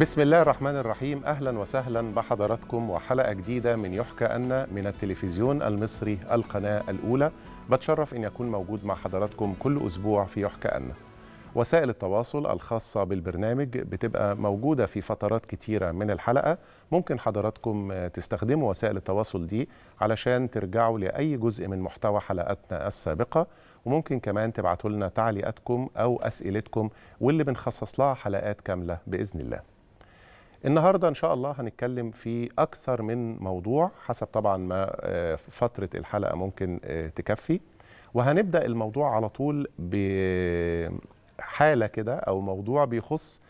بسم الله الرحمن الرحيم اهلا وسهلا بحضراتكم وحلقه جديده من يحكى ان من التلفزيون المصري القناه الاولى بتشرف ان يكون موجود مع حضراتكم كل اسبوع في يحكى ان وسائل التواصل الخاصة بالبرنامج بتبقى موجودة في فترات كتيرة من الحلقة ممكن حضراتكم تستخدموا وسائل التواصل دي علشان ترجعوا لأي جزء من محتوى حلقاتنا السابقة وممكن كمان تبعتوا لنا تعليقاتكم أو أسئلتكم واللي بنخصص لها حلقات كاملة بإذن الله النهارده ان شاء الله هنتكلم في اكثر من موضوع حسب طبعا ما آه، فتره الحلقه ممكن آه، تكفي وهنبدا الموضوع على طول بحاله كده او موضوع بيخص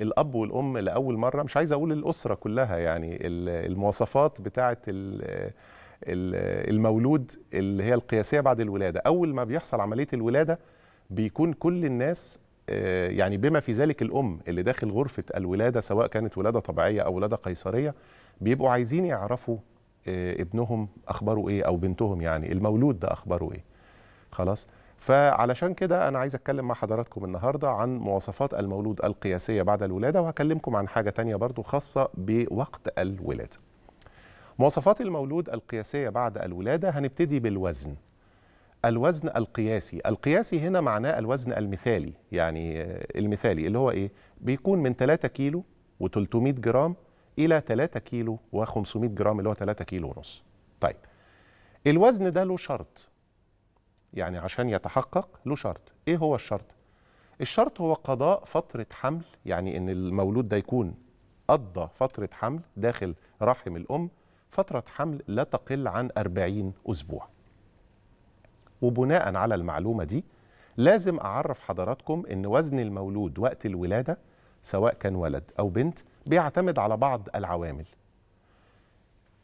الاب والام لاول مره مش عايز اقول الاسره كلها يعني المواصفات بتاعه المولود اللي هي القياسيه بعد الولاده اول ما بيحصل عمليه الولاده بيكون كل الناس آه، يعني بما في ذلك الام اللي داخل غرفه الولاده سواء كانت ولاده طبيعيه او ولاده قيصريه بيبقوا عايزين يعرفوا آه، ابنهم اخباره ايه او بنتهم يعني المولود ده اخباره ايه خلاص فعلشان كده انا عايز اتكلم مع حضراتكم النهارده عن مواصفات المولود القياسيه بعد الولاده وهكلمكم عن حاجه تانية برضو خاصه بوقت الولاده مواصفات المولود القياسيه بعد الولاده هنبتدي بالوزن الوزن القياسي القياسي هنا معناه الوزن المثالي يعني المثالي اللي هو إيه بيكون من 3 كيلو و300 جرام إلى 3 كيلو و500 جرام اللي هو 3 كيلو ونص طيب الوزن ده له شرط يعني عشان يتحقق له شرط ايه هو الشرط الشرط هو قضاء فتره حمل يعني ان المولود ده يكون قضى فتره حمل داخل رحم الام فتره حمل لا تقل عن 40 اسبوع وبناء على المعلومة دي لازم أعرف حضراتكم أن وزن المولود وقت الولادة سواء كان ولد أو بنت بيعتمد على بعض العوامل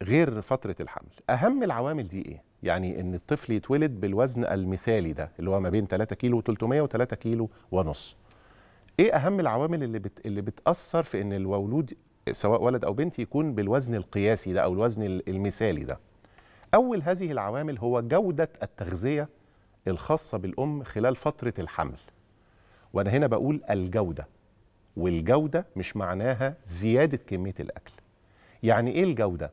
غير فترة الحمل أهم العوامل دي إيه؟ يعني أن الطفل يتولد بالوزن المثالي ده اللي هو ما بين 3 كيلو و300 و3 كيلو ونص إيه أهم العوامل اللي, بت... اللي بتأثر في أن المولود سواء ولد أو بنت يكون بالوزن القياسي ده أو الوزن المثالي ده أول هذه العوامل هو جودة التغذية الخاصة بالأم خلال فترة الحمل وأنا هنا بقول الجودة والجودة مش معناها زيادة كمية الأكل يعني إيه الجودة؟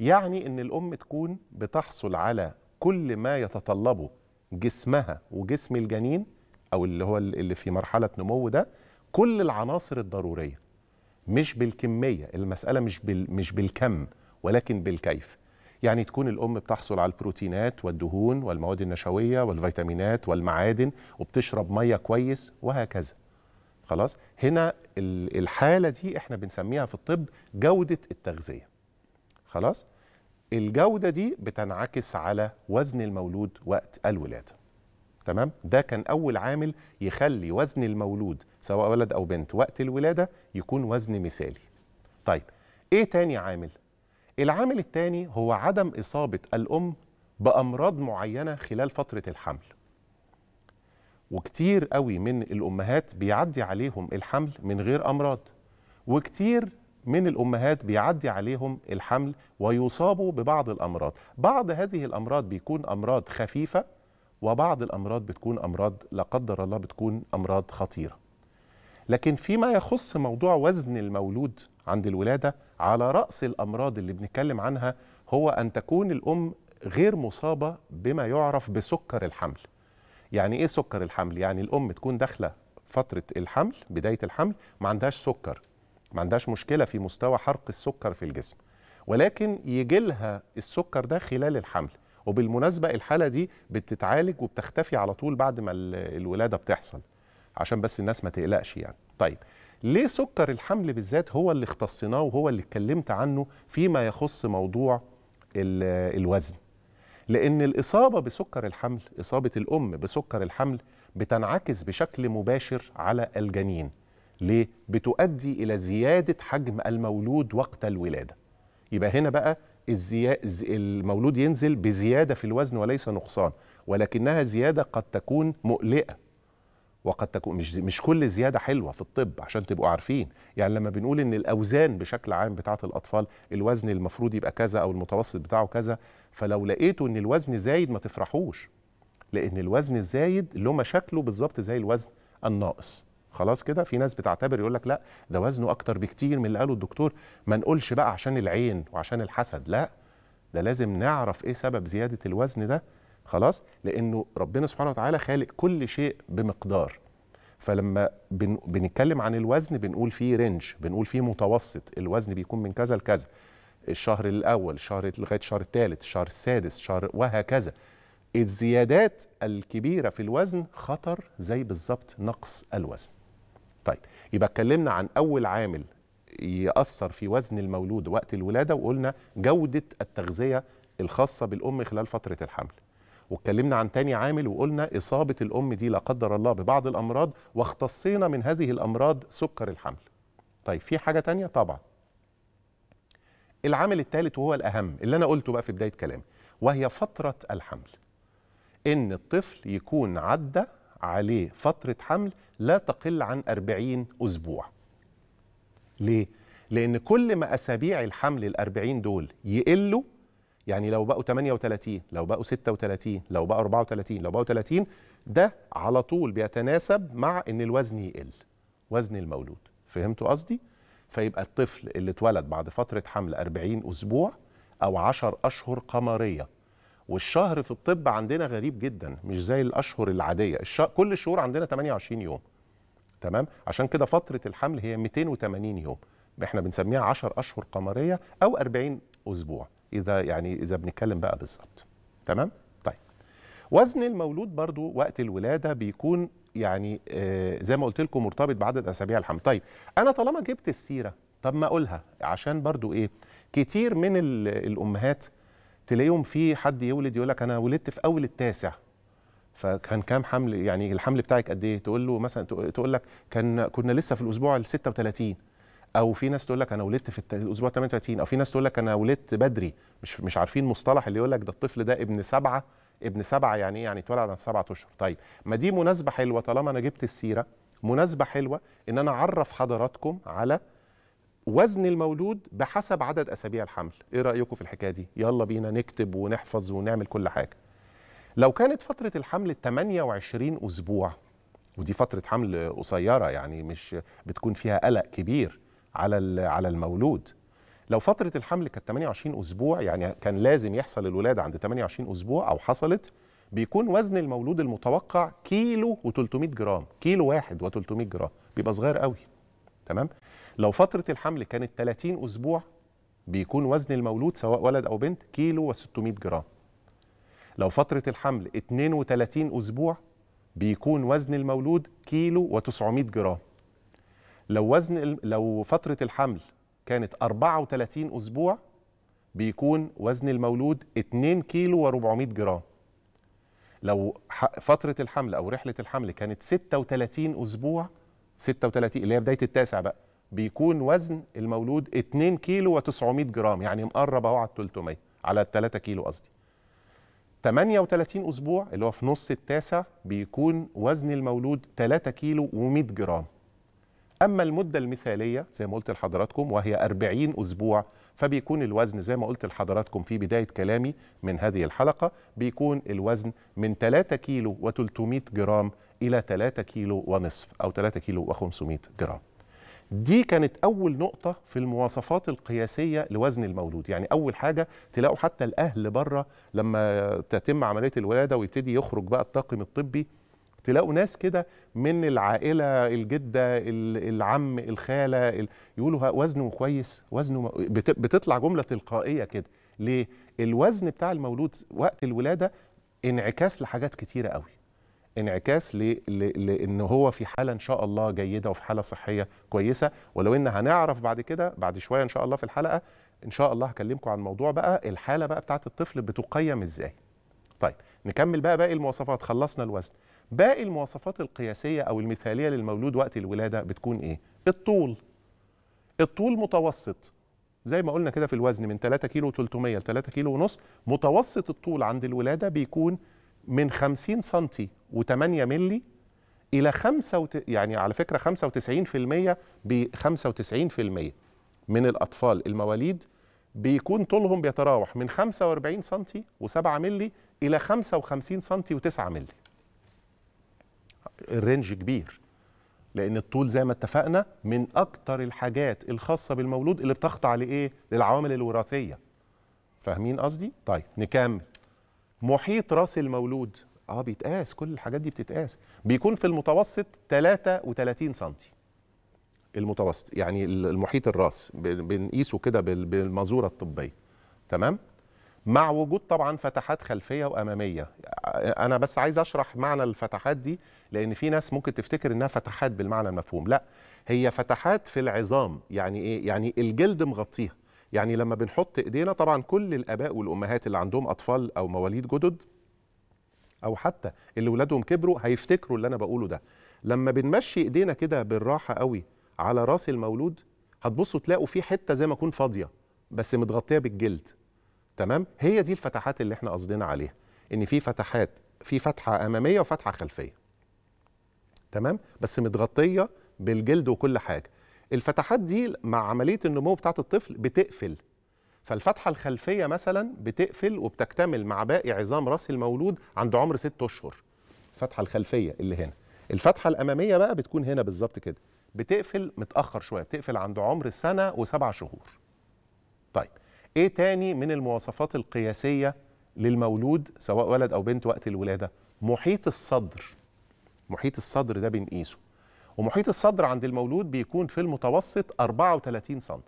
يعني إن الأم تكون بتحصل على كل ما يتطلبه جسمها وجسم الجنين أو اللي هو اللي في مرحلة نمو ده كل العناصر الضرورية مش بالكمية المسألة مش, بال... مش بالكم ولكن بالكيف يعني تكون الام بتحصل على البروتينات والدهون والمواد النشويه والفيتامينات والمعادن وبتشرب ميه كويس وهكذا خلاص هنا الحاله دي احنا بنسميها في الطب جوده التغذيه خلاص الجوده دي بتنعكس على وزن المولود وقت الولاده تمام ده كان اول عامل يخلي وزن المولود سواء ولد او بنت وقت الولاده يكون وزن مثالي طيب ايه تاني عامل العامل الثاني هو عدم إصابة الأم بأمراض معينة خلال فترة الحمل وكتير قوي من الأمهات بيعدي عليهم الحمل من غير أمراض وكتير من الأمهات بيعدي عليهم الحمل ويصابوا ببعض الأمراض بعض هذه الأمراض بيكون أمراض خفيفة وبعض الأمراض بتكون أمراض لا قدر الله بتكون أمراض خطيرة لكن فيما يخص موضوع وزن المولود عند الولادة على رأس الأمراض اللي بنتكلم عنها هو أن تكون الأم غير مصابة بما يعرف بسكر الحمل يعني إيه سكر الحمل؟ يعني الأم تكون داخلة فترة الحمل بداية الحمل ما عندهاش سكر ما عندهاش مشكلة في مستوى حرق السكر في الجسم ولكن يجي لها السكر ده خلال الحمل وبالمناسبة الحالة دي بتتعالج وبتختفي على طول بعد ما الولادة بتحصل عشان بس الناس ما تقلقش يعني طيب ليه سكر الحمل بالذات هو اللي اختصناه وهو اللي اتكلمت عنه فيما يخص موضوع الوزن لأن الإصابة بسكر الحمل إصابة الأم بسكر الحمل بتنعكس بشكل مباشر على الجنين ليه؟ بتؤدي إلى زيادة حجم المولود وقت الولادة يبقى هنا بقى المولود ينزل بزيادة في الوزن وليس نقصان ولكنها زيادة قد تكون مقلقة وقد تكون مش مش كل زياده حلوه في الطب عشان تبقوا عارفين يعني لما بنقول ان الاوزان بشكل عام بتاعه الاطفال الوزن المفروض يبقى كذا او المتوسط بتاعه كذا فلو لقيتوا ان الوزن زايد ما تفرحوش لان الوزن الزايد له مشاكله بالظبط زي الوزن الناقص خلاص كده في ناس بتعتبر يقول لك لا ده وزنه اكتر بكتير من اللي قاله الدكتور ما نقولش بقى عشان العين وعشان الحسد لا ده لازم نعرف ايه سبب زياده الوزن ده خلاص لانه ربنا سبحانه وتعالى خالق كل شيء بمقدار فلما بن... بنتكلم عن الوزن بنقول فيه رينج بنقول فيه متوسط الوزن بيكون من كذا لكذا الشهر الاول الشهر لغايه الشهر الثالث الشهر السادس الشهر وهكذا الزيادات الكبيره في الوزن خطر زي بالظبط نقص الوزن طيب يبقى اتكلمنا عن اول عامل ياثر في وزن المولود وقت الولاده وقلنا جوده التغذيه الخاصه بالام خلال فتره الحمل واتكلمنا عن تاني عامل وقلنا إصابة الأم دي لا قدر الله ببعض الأمراض واختصينا من هذه الأمراض سكر الحمل طيب في حاجة تانية طبعا العامل الثالث وهو الأهم اللي أنا قلته بقى في بداية كلامي وهي فترة الحمل إن الطفل يكون عدى عليه فترة حمل لا تقل عن 40 أسبوع ليه؟ لأن كل ما أسابيع الحمل الأربعين دول يقلوا يعني لو بقوا 38 لو بقوا 36 لو بقوا 34 لو بقوا 30 ده على طول بيتناسب مع ان الوزن يقل وزن المولود فهمتوا قصدي فيبقى الطفل اللي اتولد بعد فتره حمل 40 اسبوع او 10 اشهر قمريه والشهر في الطب عندنا غريب جدا مش زي الاشهر العاديه الش... كل الشهور عندنا 28 يوم تمام عشان كده فتره الحمل هي 280 يوم احنا بنسميها 10 اشهر قمريه او 40 اسبوع اذا يعني اذا بنتكلم بقى بالظبط تمام طيب وزن المولود برضو وقت الولاده بيكون يعني آه، زي ما قلت لكم مرتبط بعدد اسابيع الحمل طيب انا طالما جبت السيره طب ما اقولها عشان برضو ايه كتير من الامهات تلاقيهم في حد يولد يقول لك انا ولدت في اول التاسع فكان كام حمل يعني الحمل بتاعك قد ايه تقول له مثلا تقول لك كان كنا لسه في الاسبوع ال 36 او في ناس تقول لك انا ولدت في الاسبوع 38 او في ناس تقول لك انا ولدت بدري مش مش عارفين مصطلح اللي يقول لك ده الطفل ده ابن سبعه ابن سبعه يعني ايه يعني اتولد عن سبعة اشهر طيب ما دي مناسبه حلوه طالما انا جبت السيره مناسبه حلوه ان انا اعرف حضراتكم على وزن المولود بحسب عدد اسابيع الحمل ايه رايكم في الحكايه دي يلا بينا نكتب ونحفظ ونعمل كل حاجه لو كانت فتره الحمل 28 اسبوع ودي فتره حمل قصيره يعني مش بتكون فيها قلق كبير على على المولود لو فتره الحمل كانت 28 اسبوع يعني كان لازم يحصل الولاده عند 28 اسبوع او حصلت بيكون وزن المولود المتوقع كيلو و300 جرام كيلو واحد و300 جرام بيبقى صغير قوي تمام لو فتره الحمل كانت 30 اسبوع بيكون وزن المولود سواء ولد او بنت كيلو و600 جرام لو فتره الحمل 32 اسبوع بيكون وزن المولود كيلو و900 جرام لو وزن لو فتره الحمل كانت 34 اسبوع بيكون وزن المولود 2 كيلو و400 جرام لو فتره الحمل او رحله الحمل كانت 36 اسبوع 36 اللي هي بدايه التاسع بقى بيكون وزن المولود 2 كيلو و900 جرام يعني مقرب اهو على 300 على 3 كيلو قصدي 38 اسبوع اللي هو في نص التاسع بيكون وزن المولود 3 كيلو و100 جرام اما المده المثاليه زي ما قلت لحضراتكم وهي 40 اسبوع فبيكون الوزن زي ما قلت لحضراتكم في بدايه كلامي من هذه الحلقه بيكون الوزن من 3 كيلو و300 جرام الى 3 كيلو ونصف او 3 كيلو و500 جرام دي كانت أول نقطة في المواصفات القياسية لوزن المولود يعني أول حاجة تلاقوا حتى الأهل بره لما تتم عملية الولادة ويبتدي يخرج بقى الطاقم الطبي تلاقوا ناس كده من العائله الجده العم الخاله يقولوا وزنه كويس وزنه بتطلع جمله تلقائيه كده ليه الوزن بتاع المولود وقت الولاده انعكاس لحاجات كتيره قوي انعكاس لان هو في حاله ان شاء الله جيده وفي حاله صحيه كويسه ولو ان هنعرف بعد كده بعد شويه ان شاء الله في الحلقه ان شاء الله هكلمكم عن موضوع بقى الحاله بقى بتاعه الطفل بتقيم ازاي طيب نكمل بقى باقي المواصفات خلصنا الوزن باقي المواصفات القياسيه او المثاليه للمولود وقت الولاده بتكون ايه الطول الطول متوسط زي ما قلنا كده في الوزن من 3 كيلو 300 ل 3 كيلو ونص متوسط الطول عند الولاده بيكون من 50 سم و8 مللي الى 5 وت... يعني على فكره 95% ب 95% من الاطفال المواليد بيكون طولهم بيتراوح من 45 سم و7 مللي الى 55 سم و9 مللي الرينج كبير لان الطول زي ما اتفقنا من اكتر الحاجات الخاصه بالمولود اللي بتخضع لايه للعوامل الوراثيه فاهمين قصدي طيب نكمل محيط راس المولود اه بيتقاس كل الحاجات دي بتتقاس بيكون في المتوسط 33 سم المتوسط يعني المحيط الراس بنقيسه كده بالمازوره الطبيه تمام مع وجود طبعا فتحات خلفيه واماميه انا بس عايز اشرح معنى الفتحات دي لان في ناس ممكن تفتكر انها فتحات بالمعنى المفهوم لا هي فتحات في العظام يعني ايه يعني الجلد مغطيها يعني لما بنحط ايدينا طبعا كل الاباء والامهات اللي عندهم اطفال او مواليد جدد او حتى اللي ولادهم كبروا هيفتكروا اللي انا بقوله ده لما بنمشي ايدينا كده بالراحه قوي على راس المولود هتبصوا تلاقوا في حته زي ما اكون فاضيه بس متغطيه بالجلد تمام هي دي الفتحات اللي احنا قصدنا عليها ان في فتحات في فتحه اماميه وفتحه خلفيه تمام بس متغطيه بالجلد وكل حاجه الفتحات دي مع عمليه النمو بتاعه الطفل بتقفل فالفتحه الخلفيه مثلا بتقفل وبتكتمل مع باقي عظام راس المولود عند عمر ست اشهر الفتحه الخلفيه اللي هنا الفتحه الاماميه بقى بتكون هنا بالظبط كده بتقفل متاخر شويه بتقفل عند عمر سنه وسبع شهور طيب ايه تاني من المواصفات القياسيه للمولود سواء ولد او بنت وقت الولاده محيط الصدر محيط الصدر ده بنقيسه ومحيط الصدر عند المولود بيكون في المتوسط 34 سم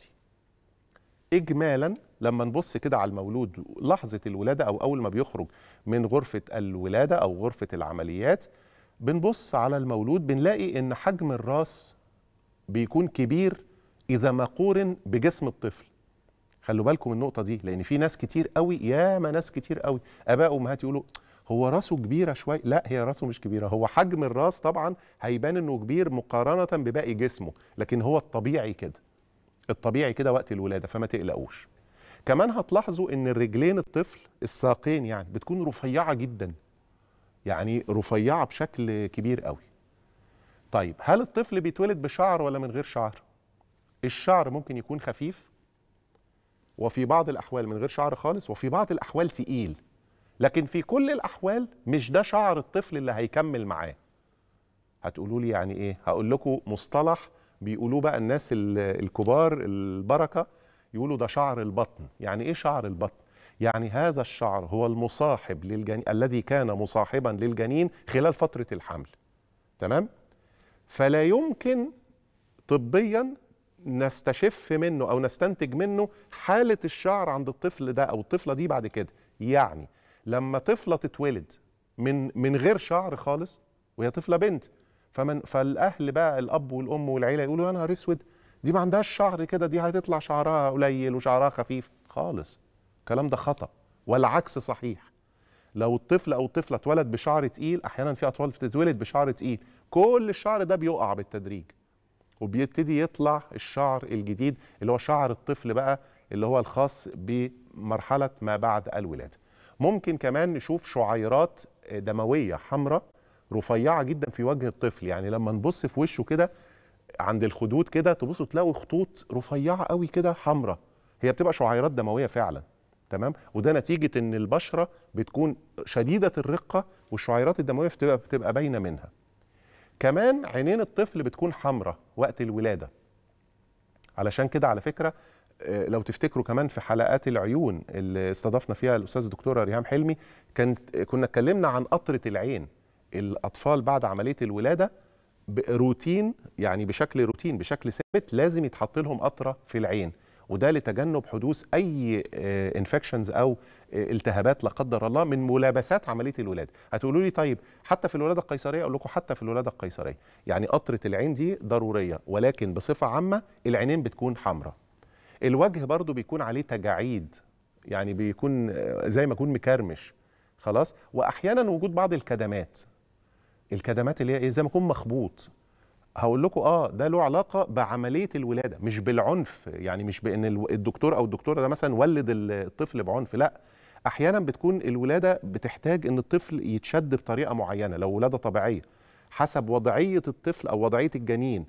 اجمالا لما نبص كده على المولود لحظه الولاده او اول ما بيخرج من غرفه الولاده او غرفه العمليات بنبص على المولود بنلاقي ان حجم الراس بيكون كبير اذا ما قورن بجسم الطفل خلوا بالكم من النقطه دي لان في ناس كتير قوي ياما ناس كتير قوي اباء وامهات يقولوا هو راسه كبيره شويه لا هي راسه مش كبيره هو حجم الراس طبعا هيبان انه كبير مقارنه بباقي جسمه لكن هو الطبيعي كده الطبيعي كده وقت الولاده فما تقلقوش كمان هتلاحظوا ان الرجلين الطفل الساقين يعني بتكون رفيعه جدا يعني رفيعه بشكل كبير قوي طيب هل الطفل بيتولد بشعر ولا من غير شعر الشعر ممكن يكون خفيف وفي بعض الأحوال من غير شعر خالص وفي بعض الأحوال تقيل لكن في كل الأحوال مش ده شعر الطفل اللي هيكمل معاه هتقولوا لي يعني إيه؟ هقول لكم مصطلح بيقولوه بقى الناس الكبار البركة يقولوا ده شعر البطن يعني إيه شعر البطن؟ يعني هذا الشعر هو المصاحب للجنين الذي كان مصاحبا للجنين خلال فترة الحمل تمام؟ فلا يمكن طبيا نستشف منه او نستنتج منه حاله الشعر عند الطفل ده او الطفله دي بعد كده يعني لما طفله تتولد من من غير شعر خالص وهي طفله بنت فمن فالاهل بقى الاب والام والعيله يقولوا يا نهار اسود دي ما عندهاش شعر كده دي هتطلع شعرها قليل وشعرها خفيف خالص الكلام ده خطا والعكس صحيح لو الطفل او الطفله اتولد بشعر تقيل احيانا في اطفال بتتولد بشعر تقيل كل الشعر ده بيقع بالتدريج وبيبتدي يطلع الشعر الجديد اللي هو شعر الطفل بقى اللي هو الخاص بمرحله ما بعد الولاده ممكن كمان نشوف شعيرات دمويه حمراء رفيعه جدا في وجه الطفل يعني لما نبص في وشه كده عند الخدود كده تبصوا تلاقوا خطوط رفيعه قوي كده حمراء هي بتبقى شعيرات دمويه فعلا تمام وده نتيجه ان البشره بتكون شديده الرقه والشعيرات الدمويه بتبقى بتبقى باينه منها كمان عينين الطفل بتكون حمراء وقت الولاده علشان كده على فكره آه، لو تفتكروا كمان في حلقات العيون اللي استضفنا فيها الاستاذ الدكتوره ريهام حلمي كانت كنا اتكلمنا عن قطره العين الاطفال بعد عمليه الولاده روتين يعني بشكل روتين بشكل ثابت لازم يتحط لهم قطره في العين وده لتجنب حدوث اي انفكشنز آه، او التهابات لا قدر الله من ملابسات عمليه الولاده هتقولوا لي طيب حتى في الولاده القيصريه اقول لكم حتى في الولاده القيصريه يعني قطره العين دي ضروريه ولكن بصفه عامه العينين بتكون حمراء الوجه برضو بيكون عليه تجاعيد يعني بيكون آه، زي ما يكون مكرمش خلاص واحيانا وجود بعض الكدمات الكدمات اللي هي ايه زي ما يكون مخبوط هقول لكم اه ده له علاقه بعمليه الولاده مش بالعنف يعني مش بان الدكتور او الدكتوره ده مثلا ولد الطفل بعنف لا احيانا بتكون الولاده بتحتاج ان الطفل يتشد بطريقه معينه لو ولاده طبيعيه حسب وضعيه الطفل او وضعيه الجنين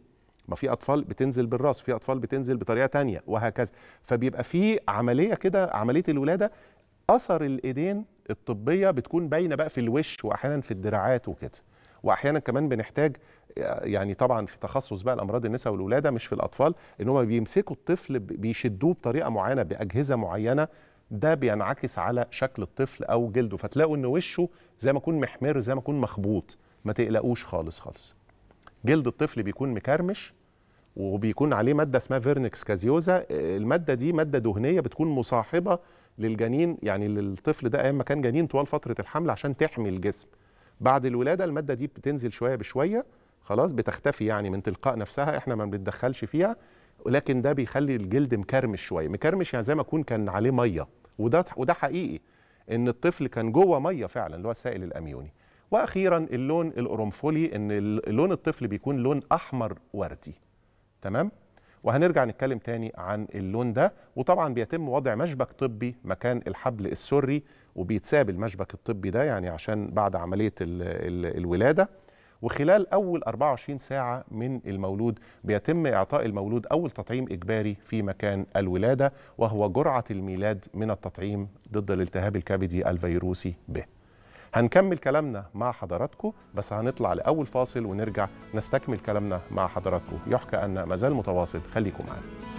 ما في اطفال بتنزل بالراس في اطفال بتنزل بطريقه تانية وهكذا فبيبقى في عمليه كده عمليه الولاده اثر الايدين الطبيه بتكون باينه بقى في الوش واحيانا في الدراعات وكده واحيانا كمان بنحتاج يعني طبعا في تخصص بقى الامراض النساء والولاده مش في الاطفال ان هم بيمسكوا الطفل بيشدوه بطريقه معينه باجهزه معينه ده بينعكس على شكل الطفل او جلده فتلاقوا ان وشه زي ما يكون محمر زي ما يكون مخبوط ما تقلقوش خالص خالص جلد الطفل بيكون مكرمش وبيكون عليه ماده اسمها فيرنكس كازيوزا الماده دي ماده دهنيه بتكون مصاحبه للجنين يعني للطفل ده ايام ما كان جنين طوال فتره الحمل عشان تحمي الجسم بعد الولاده الماده دي بتنزل شويه بشويه خلاص بتختفي يعني من تلقاء نفسها احنا ما بنتدخلش فيها ولكن ده بيخلي الجلد مكرمش شويه مكرمش يعني زي ما يكون كان عليه ميه وده وده حقيقي ان الطفل كان جوه ميه فعلا اللي هو السائل الاميوني واخيرا اللون القرنفلي ان لون الطفل بيكون لون احمر وردي تمام وهنرجع نتكلم تاني عن اللون ده وطبعا بيتم وضع مشبك طبي مكان الحبل السري وبيتساب المشبك الطبي ده يعني عشان بعد عمليه الولاده وخلال أول 24 ساعة من المولود بيتم إعطاء المولود أول تطعيم إجباري في مكان الولادة وهو جرعة الميلاد من التطعيم ضد الالتهاب الكبدي الفيروسي ب هنكمل كلامنا مع حضراتكم بس هنطلع لأول فاصل ونرجع نستكمل كلامنا مع حضراتكم يحكى أن مازال متواصل خليكم معنا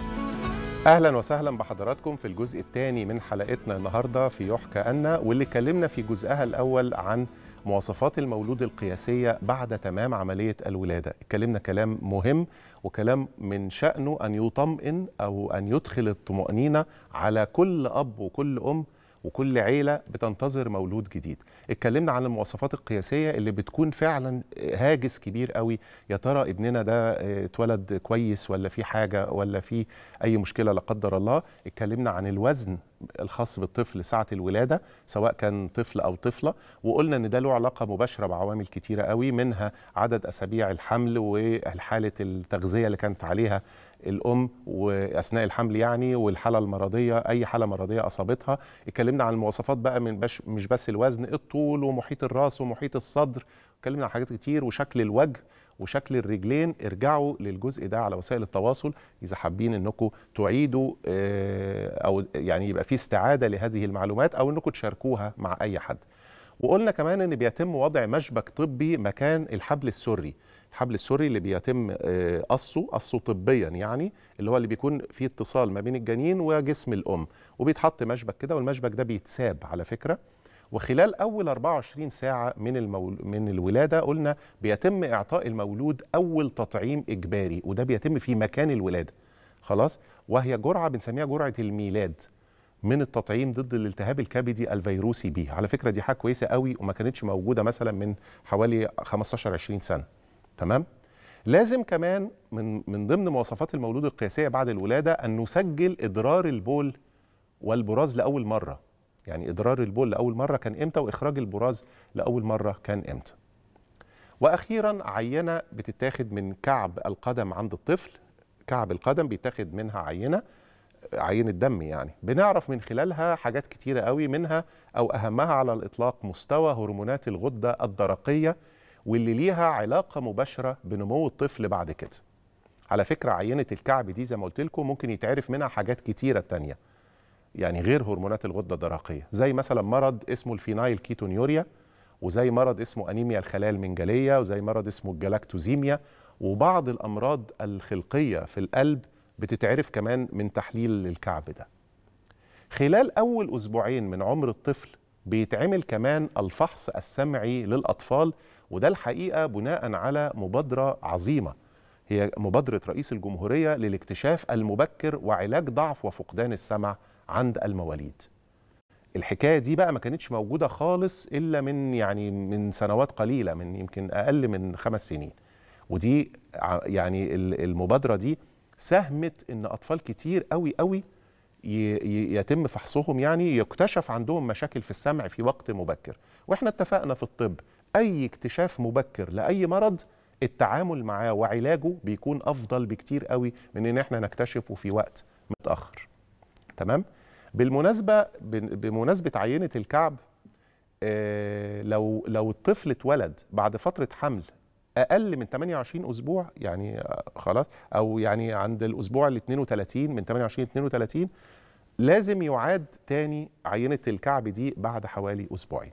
اهلا وسهلا بحضراتكم في الجزء الثاني من حلقتنا النهارده في يحكى أنا واللي اتكلمنا في جزئها الاول عن مواصفات المولود القياسية بعد تمام عملية الولادة اتكلمنا كلام مهم وكلام من شأنه أن يطمئن أو أن يدخل الطمأنينة على كل أب وكل أم وكل عيله بتنتظر مولود جديد اتكلمنا عن المواصفات القياسيه اللي بتكون فعلا هاجس كبير قوي يا ترى ابننا ده آه، اتولد كويس ولا في حاجه ولا في اي مشكله لا قدر الله اتكلمنا عن الوزن الخاص بالطفل ساعه الولاده سواء كان طفل او طفله وقلنا ان ده له علاقه مباشره بعوامل كتيره قوي منها عدد اسابيع الحمل وحاله التغذيه اللي كانت عليها الام واثناء الحمل يعني والحاله المرضيه اي حاله مرضيه اصابتها اتكلمنا عن المواصفات بقى من بش مش بس الوزن الطول ومحيط الراس ومحيط الصدر اتكلمنا عن حاجات كتير وشكل الوجه وشكل الرجلين ارجعوا للجزء ده على وسائل التواصل اذا حابين انكم تعيدوا آه، او يعني يبقى في استعاده لهذه المعلومات او انكم تشاركوها مع اي حد وقلنا كمان ان بيتم وضع مشبك طبي مكان الحبل السري الحبل السري اللي بيتم آه، قصه قصه طبيا يعني اللي هو اللي بيكون فيه اتصال ما بين الجنين وجسم الام وبيتحط مشبك كده والمشبك ده بيتساب على فكره وخلال اول 24 ساعه من المول... من الولاده قلنا بيتم اعطاء المولود اول تطعيم اجباري وده بيتم في مكان الولاده خلاص وهي جرعه بنسميها جرعه الميلاد من التطعيم ضد الالتهاب الكبدي الفيروسي بي على فكره دي حاجه كويسه قوي وما كانتش موجوده مثلا من حوالي 15 20 سنه تمام لازم كمان من من ضمن مواصفات المولود القياسيه بعد الولاده ان نسجل ادرار البول والبراز لاول مره يعني ادرار البول لاول مره كان امتى واخراج البراز لاول مره كان امتى واخيرا عينه بتتاخد من كعب القدم عند الطفل كعب القدم بيتاخد منها عينه عينه دم يعني بنعرف من خلالها حاجات كتيره قوي منها او اهمها على الاطلاق مستوى هرمونات الغده الدرقيه واللي ليها علاقه مباشره بنمو الطفل بعد كده على فكره عينه الكعب دي زي ما قلت لكم ممكن يتعرف منها حاجات كتيره تانية يعني غير هرمونات الغده الدرقيه زي مثلا مرض اسمه الفينايل كيتونيوريا وزي مرض اسمه انيميا الخلايا المنجليه وزي مرض اسمه الجلاكتوزيميا وبعض الامراض الخلقيه في القلب بتتعرف كمان من تحليل الكعب ده خلال اول اسبوعين من عمر الطفل بيتعمل كمان الفحص السمعي للاطفال وده الحقيقه بناء على مبادره عظيمه هي مبادره رئيس الجمهوريه للاكتشاف المبكر وعلاج ضعف وفقدان السمع عند المواليد الحكايه دي بقى ما كانتش موجوده خالص الا من يعني من سنوات قليله من يمكن اقل من خمس سنين ودي يعني المبادره دي ساهمت ان اطفال كتير قوي قوي يتم فحصهم يعني يكتشف عندهم مشاكل في السمع في وقت مبكر واحنا اتفقنا في الطب اي اكتشاف مبكر لاي مرض التعامل معاه وعلاجه بيكون افضل بكتير قوي من ان احنا نكتشفه في وقت متاخر تمام بالمناسبه بمناسبه عينه الكعب آه لو لو الطفل اتولد بعد فتره حمل اقل من 28 اسبوع يعني آه، خلاص او يعني عند الاسبوع ال 32 من 28 ل 32 لازم يعاد تاني عينه الكعب دي بعد حوالي اسبوعين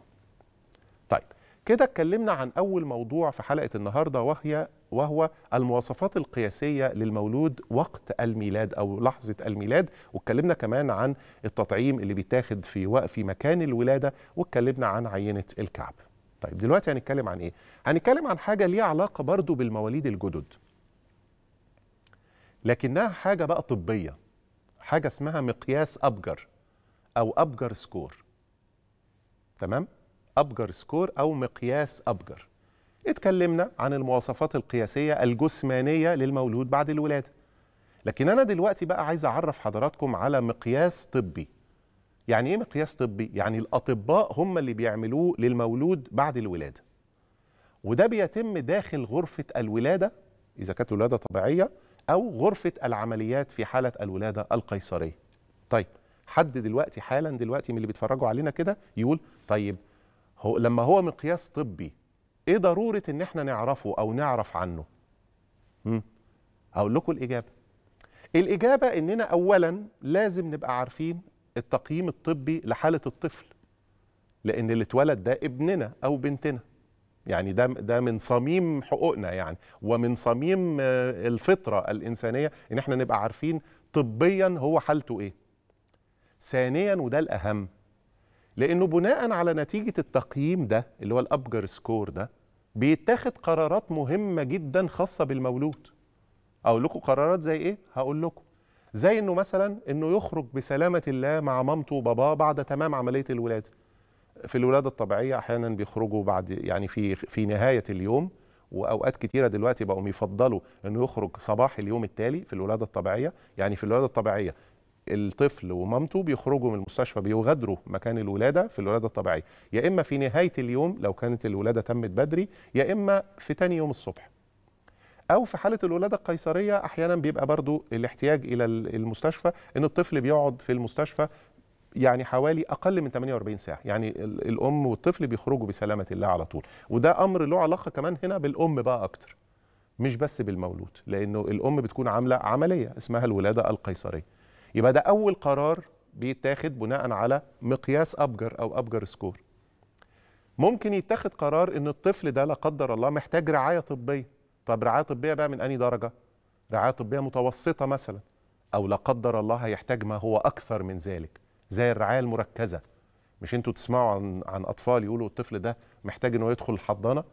كده اتكلمنا عن أول موضوع في حلقة النهاردة وهي وهو المواصفات القياسية للمولود وقت الميلاد أو لحظة الميلاد واتكلمنا كمان عن التطعيم اللي بيتاخد في في مكان الولادة واتكلمنا عن عينة الكعب طيب دلوقتي هنتكلم عن إيه؟ هنتكلم عن حاجة ليها علاقة برضو بالمواليد الجدد لكنها حاجة بقى طبية حاجة اسمها مقياس أبجر أو أبجر سكور تمام؟ أبجر سكور أو مقياس أبجر اتكلمنا عن المواصفات القياسية الجسمانية للمولود بعد الولادة لكن أنا دلوقتي بقى عايز أعرف حضراتكم على مقياس طبي يعني إيه مقياس طبي؟ يعني الأطباء هم اللي بيعملوه للمولود بعد الولادة وده بيتم داخل غرفة الولادة إذا كانت ولادة طبيعية أو غرفة العمليات في حالة الولادة القيصرية طيب حد دلوقتي حالا دلوقتي من اللي بيتفرجوا علينا كده يقول طيب هو لما هو مقياس طبي ايه ضروره ان احنا نعرفه او نعرف عنه اقول لكم الاجابه الاجابه اننا اولا لازم نبقى عارفين التقييم الطبي لحاله الطفل لان اللي اتولد ده ابننا او بنتنا يعني ده ده من صميم حقوقنا يعني ومن صميم آه، الفطره الانسانيه ان احنا نبقى عارفين طبيا هو حالته ايه ثانيا وده الاهم لانه بناء على نتيجه التقييم ده اللي هو الابجر سكور ده بيتاخد قرارات مهمه جدا خاصه بالمولود اقول لكم قرارات زي ايه هقول لكم زي انه مثلا انه يخرج بسلامه الله مع مامته وباباه بعد تمام عمليه الولاده في الولاده الطبيعيه احيانا بيخرجوا بعد يعني في في نهايه اليوم واوقات كتيره دلوقتي بقوا يفضلوا انه يخرج صباح اليوم التالي في الولاده الطبيعيه يعني في الولاده الطبيعيه الطفل ومامته بيخرجوا من المستشفى بيغادروا مكان الولاده في الولاده الطبيعيه يا اما في نهايه اليوم لو كانت الولاده تمت بدري يا اما في تاني يوم الصبح او في حاله الولاده القيصريه احيانا بيبقى برضو الاحتياج الى المستشفى ان الطفل بيقعد في المستشفى يعني حوالي اقل من 48 ساعه يعني الام والطفل بيخرجوا بسلامه الله على طول وده امر له علاقه كمان هنا بالام بقى اكتر مش بس بالمولود لانه الام بتكون عامله عمليه اسمها الولاده القيصريه يبقى ده اول قرار بيتاخد بناء على مقياس ابجر او ابجر سكور ممكن يتاخد قرار ان الطفل ده لا قدر الله محتاج رعايه طبيه طب رعايه طبيه بقى من أي درجه رعايه طبيه متوسطه مثلا او لا قدر الله هيحتاج ما هو اكثر من ذلك زي الرعايه المركزه مش انتوا تسمعوا عن عن اطفال يقولوا الطفل ده محتاج انه يدخل الحضانه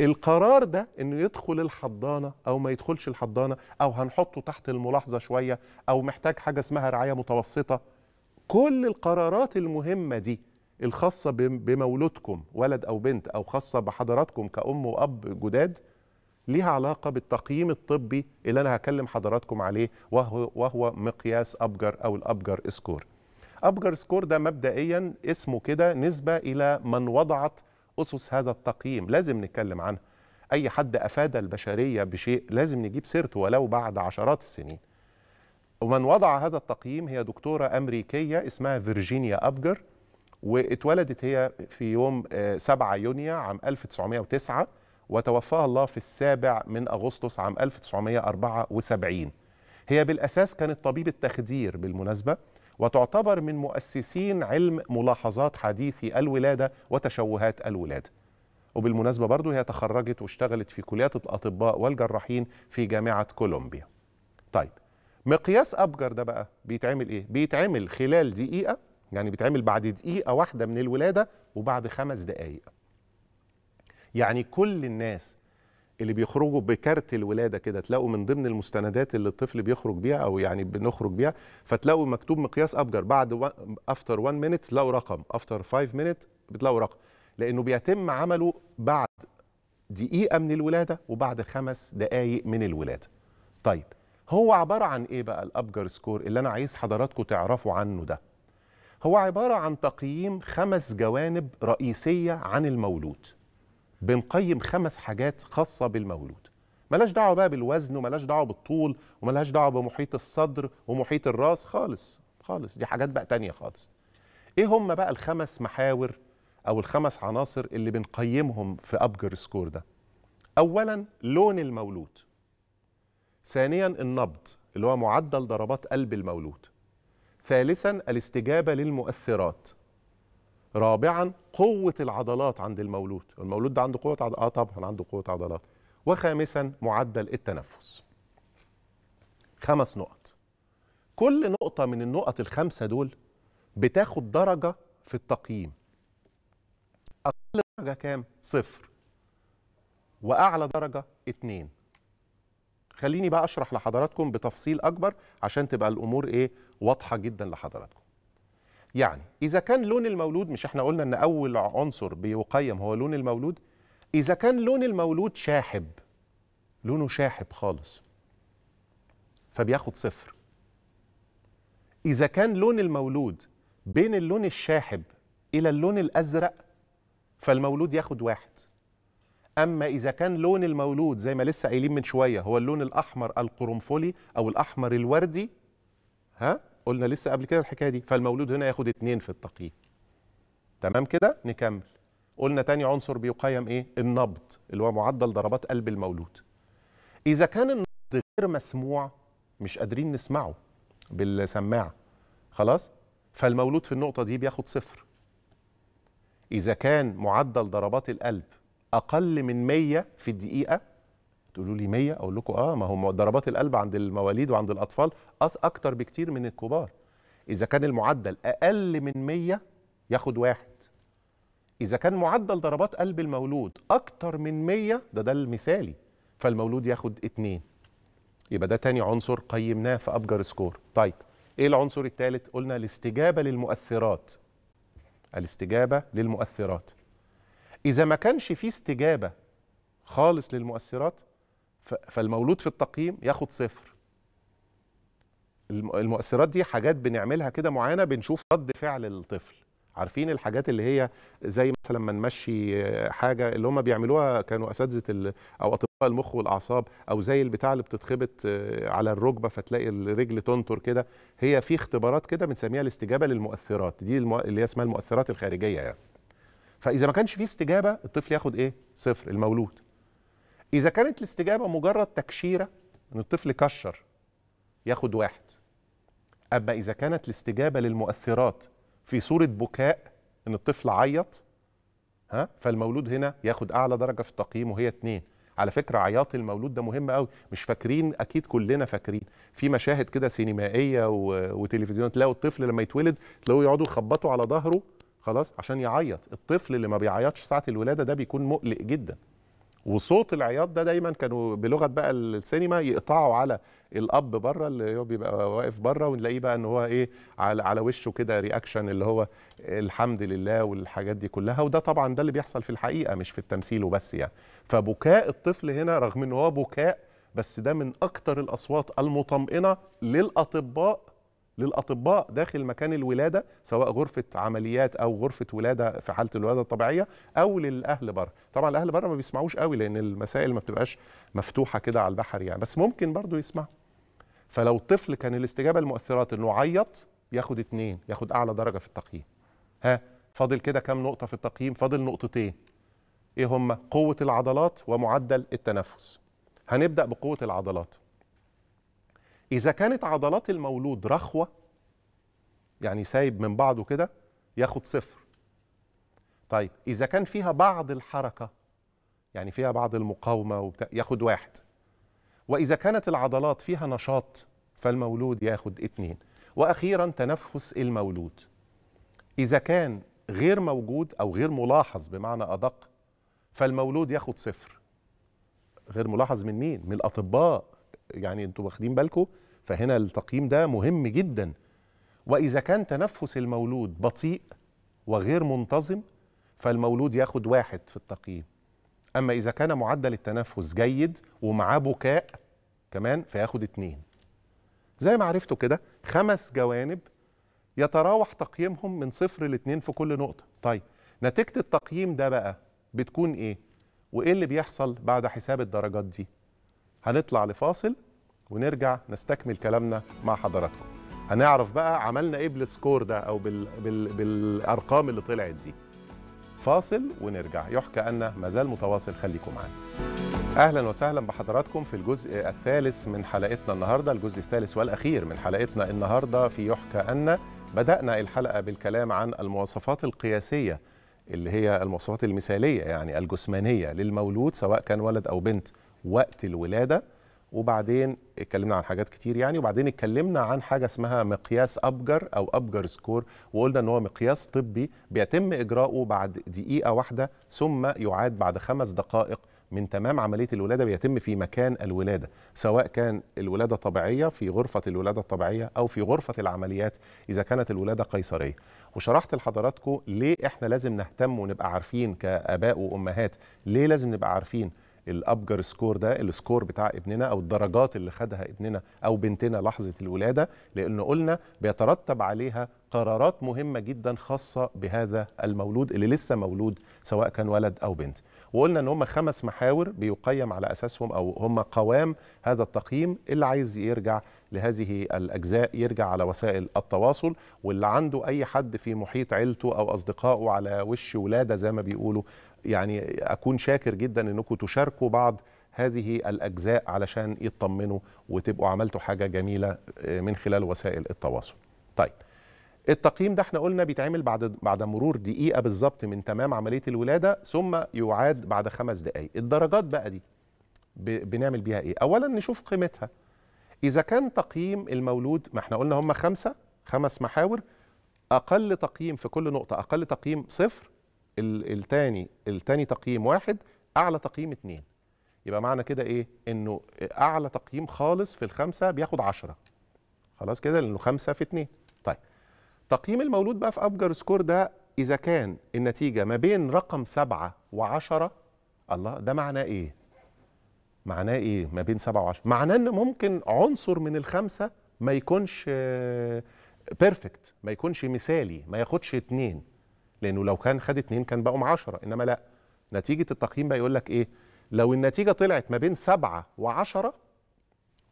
القرار ده انه يدخل الحضانه او ما يدخلش الحضانه او هنحطه تحت الملاحظه شويه او محتاج حاجه اسمها رعايه متوسطه كل القرارات المهمه دي الخاصه بمولودكم ولد او بنت او خاصه بحضراتكم كأم وأب جداد ليها علاقه بالتقييم الطبي اللي انا هكلم حضراتكم عليه وهو وهو مقياس ابجر او الابجر سكور. ابجر سكور ده مبدئيا اسمه كده نسبه الى من وضعت أسس هذا التقييم لازم نتكلم عنها أي حد أفاد البشرية بشيء لازم نجيب سيرته ولو بعد عشرات السنين ومن وضع هذا التقييم هي دكتورة أمريكية اسمها فيرجينيا أبجر واتولدت هي في يوم 7 آه، يونيو عام 1909 وتوفاها الله في السابع من أغسطس عام 1974 هي بالأساس كانت طبيبة تخدير بالمناسبة وتعتبر من مؤسسين علم ملاحظات حديثي الولادة وتشوهات الولادة وبالمناسبة برضو هي تخرجت واشتغلت في كليات الأطباء والجراحين في جامعة كولومبيا طيب مقياس أبجر ده بقى بيتعمل إيه؟ بيتعمل خلال دقيقة يعني بيتعمل بعد دقيقة واحدة من الولادة وبعد خمس دقايق يعني كل الناس اللي بيخرجوا بكارت الولاده كده تلاقوا من ضمن المستندات اللي الطفل بيخرج بيها او يعني بنخرج بيها فتلاقوا مكتوب مقياس ابجر بعد افتر 1 مينيت تلاقوا رقم افتر 5 مينيت بتلاقوا رقم لانه بيتم عمله بعد دقيقه من الولاده وبعد خمس دقائق من الولاده. طيب هو عباره عن ايه بقى الابجر سكور اللي انا عايز حضراتكم تعرفوا عنه ده؟ هو عباره عن تقييم خمس جوانب رئيسيه عن المولود. بنقيم خمس حاجات خاصة بالمولود ملاش دعوة بقى بالوزن وملاش دعوة بالطول وملاش دعوة بمحيط الصدر ومحيط الراس خالص خالص دي حاجات بقى تانية خالص ايه هم بقى الخمس محاور او الخمس عناصر اللي بنقيمهم في ابجر سكور ده اولا لون المولود ثانيا النبض اللي هو معدل ضربات قلب المولود ثالثا الاستجابة للمؤثرات رابعا قوة العضلات عند المولود المولود ده عنده قوة عضلات آه طبعا عنده قوة عضلات وخامسا معدل التنفس خمس نقط كل نقطة من النقط الخمسة دول بتاخد درجة في التقييم أقل درجة كام؟ صفر وأعلى درجة اتنين خليني بقى أشرح لحضراتكم بتفصيل أكبر عشان تبقى الأمور إيه واضحة جدا لحضراتكم يعني إذا كان لون المولود مش احنا قلنا أن أول عنصر بيقيم هو لون المولود إذا كان لون المولود شاحب لونه شاحب خالص فبياخد صفر إذا كان لون المولود بين اللون الشاحب إلى اللون الأزرق فالمولود ياخد واحد أما إذا كان لون المولود زي ما لسه قايلين من شوية هو اللون الأحمر القرنفلي أو الأحمر الوردي ها قلنا لسه قبل كده الحكايه دي فالمولود هنا ياخد اتنين في التقييم تمام كده نكمل قلنا تاني عنصر بيقيم ايه النبض اللي هو معدل ضربات قلب المولود اذا كان النبض غير مسموع مش قادرين نسمعه بالسماعه خلاص فالمولود في النقطه دي بياخد صفر اذا كان معدل ضربات القلب اقل من 100 في الدقيقه تقولوا لي 100 اقول لكم اه ما هو ضربات القلب عند المواليد وعند الاطفال اكتر بكتير من الكبار اذا كان المعدل اقل من 100 ياخد واحد اذا كان معدل ضربات قلب المولود اكتر من 100 ده ده المثالي فالمولود ياخد اتنين يبقى ده تاني عنصر قيمناه في ابجر سكور طيب ايه العنصر الثالث قلنا الاستجابه للمؤثرات الاستجابه للمؤثرات اذا ما كانش في استجابه خالص للمؤثرات فالمولود في التقييم ياخد صفر المؤثرات دي حاجات بنعملها كده معينه بنشوف رد فعل الطفل عارفين الحاجات اللي هي زي مثلا ما نمشي حاجه اللي هم بيعملوها كانوا اساتذه او اطباء المخ والاعصاب او زي البتاع اللي بتتخبط آه، على الركبه فتلاقي الرجل تنطر كده هي في اختبارات كده بنسميها الاستجابه للمؤثرات دي اللي هي اسمها المؤثرات الخارجيه يعني فاذا ما كانش في استجابه الطفل ياخد ايه صفر المولود إذا كانت الاستجابة مجرد تكشيرة أن الطفل كشر ياخد واحد أما إذا كانت الاستجابة للمؤثرات في صورة بكاء أن الطفل عيط ها فالمولود هنا ياخد أعلى درجة في التقييم وهي اتنين على فكرة عياط المولود ده مهم قوي مش فاكرين أكيد كلنا فاكرين في مشاهد كده سينمائية وتلفزيون تلاقوا الطفل لما يتولد تلاقوه يقعدوا يخبطوا على ظهره خلاص عشان يعيط الطفل اللي ما بيعيطش ساعة الولادة ده بيكون مقلق جداً وصوت العياط ده دايما كانوا بلغه بقى السينما يقطعوا على الاب بره اللي هو بيبقى واقف بره ونلاقيه بقى ان هو ايه على, على وشه كده رياكشن اللي هو الحمد لله والحاجات دي كلها وده طبعا ده اللي بيحصل في الحقيقه مش في التمثيل وبس يعني فبكاء الطفل هنا رغم ان هو بكاء بس ده من اكتر الاصوات المطمئنه للاطباء للاطباء داخل مكان الولاده سواء غرفه عمليات او غرفه ولاده في حاله الولاده الطبيعيه او للاهل بره طبعا الاهل بره ما بيسمعوش قوي لان المسائل ما بتبقاش مفتوحه كده على البحر يعني بس ممكن برضو يسمعوا فلو الطفل كان الاستجابه المؤثرات انه عيط ياخد اتنين ياخد اعلى درجه في التقييم ها فاضل كده كام نقطه في التقييم فاضل نقطتين ايه هما قوه العضلات ومعدل التنفس هنبدا بقوه العضلات إذا كانت عضلات المولود رخوة يعني سايب من بعضه كده ياخد صفر طيب إذا كان فيها بعض الحركة يعني فيها بعض المقاومة وبتا... ياخد واحد وإذا كانت العضلات فيها نشاط فالمولود ياخد اتنين وأخيرا تنفس المولود إذا كان غير موجود أو غير ملاحظ بمعنى أدق فالمولود ياخد صفر غير ملاحظ من مين؟ من الأطباء يعني انتوا واخدين بالكم فهنا التقييم ده مهم جدا واذا كان تنفس المولود بطيء وغير منتظم فالمولود ياخد واحد في التقييم اما اذا كان معدل التنفس جيد ومعاه بكاء كمان فياخد اتنين زي ما عرفتوا كده خمس جوانب يتراوح تقييمهم من صفر لاتنين في كل نقطه طيب نتيجه التقييم ده بقى بتكون ايه وايه اللي بيحصل بعد حساب الدرجات دي هنطلع لفاصل ونرجع نستكمل كلامنا مع حضراتكم هنعرف بقى عملنا ايه بالسكور ده او بال... بال... بالارقام اللي طلعت دي فاصل ونرجع يحكى أن ما زال متواصل خليكم معانا أهلا وسهلا بحضراتكم في الجزء الثالث من حلقتنا النهاردة الجزء الثالث والأخير من حلقتنا النهاردة في يحكى أن بدأنا الحلقة بالكلام عن المواصفات القياسية اللي هي المواصفات المثالية يعني الجسمانية للمولود سواء كان ولد أو بنت وقت الولاده وبعدين اتكلمنا عن حاجات كتير يعني وبعدين اتكلمنا عن حاجه اسمها مقياس ابجر او ابجر سكور وقلنا ان هو مقياس طبي بيتم اجراؤه بعد دقيقه واحده ثم يعاد بعد خمس دقائق من تمام عمليه الولاده بيتم في مكان الولاده سواء كان الولاده طبيعيه في غرفه الولاده الطبيعيه او في غرفه العمليات اذا كانت الولاده قيصريه وشرحت لحضراتكم ليه احنا لازم نهتم ونبقى عارفين كاباء وامهات ليه لازم نبقى عارفين الابجر سكور ده السكور بتاع ابننا او الدرجات اللي خدها ابننا او بنتنا لحظه الولاده لانه قلنا بيترتب عليها قرارات مهمه جدا خاصه بهذا المولود اللي لسه مولود سواء كان ولد او بنت وقلنا ان هم خمس محاور بيقيم على اساسهم او هم قوام هذا التقييم اللي عايز يرجع لهذه الاجزاء يرجع على وسائل التواصل واللي عنده اي حد في محيط عيلته او اصدقائه على وش ولاده زي ما بيقولوا يعني اكون شاكر جدا انكم تشاركوا بعض هذه الاجزاء علشان يطمنوا وتبقوا عملتوا حاجه جميله آه، من خلال وسائل التواصل. طيب التقييم ده احنا قلنا بيتعمل بعد بعد مرور دقيقه بالظبط من تمام عمليه الولاده ثم يعاد بعد خمس دقائق. الدرجات بقى دي بنعمل بيها ايه؟ اولا نشوف قيمتها. اذا كان تقييم المولود ما احنا قلنا هم خمسه خمس محاور اقل تقييم في كل نقطه اقل تقييم صفر الثاني الثاني تقييم واحد اعلى تقييم اثنين يبقى معنى كده ايه انه اعلى تقييم خالص في الخمسه بياخد 10 خلاص كده لانه خمسه في اثنين طيب تقييم المولود بقى في ابجر سكور ده اذا كان النتيجه ما بين رقم سبعه و10 الله ده معناه ايه؟ معناه ايه ما بين سبعه و10؟ معناه ان ممكن عنصر من الخمسه ما يكونش بيرفكت آه، ما يكونش مثالي ما ياخدش اثنين لانه لو كان خد اتنين كان بقوا 10 انما لا نتيجه التقييم بقى يقول لك ايه لو النتيجه طلعت ما بين سبعة وعشرة